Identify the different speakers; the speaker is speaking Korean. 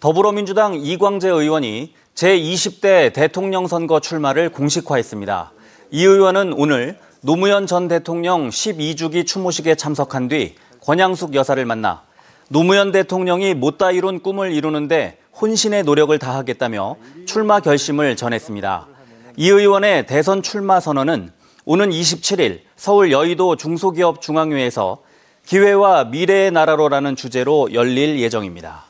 Speaker 1: 더불어민주당 이광재 의원이 제20대 대통령 선거 출마를 공식화했습니다. 이 의원은 오늘 노무현 전 대통령 12주기 추모식에 참석한 뒤 권양숙 여사를 만나 노무현 대통령이 못다 이룬 꿈을 이루는데 혼신의 노력을 다하겠다며 출마 결심을 전했습니다. 이 의원의 대선 출마 선언은 오는 27일 서울 여의도 중소기업 중앙회에서 기회와 미래의 나라로라는 주제로 열릴 예정입니다.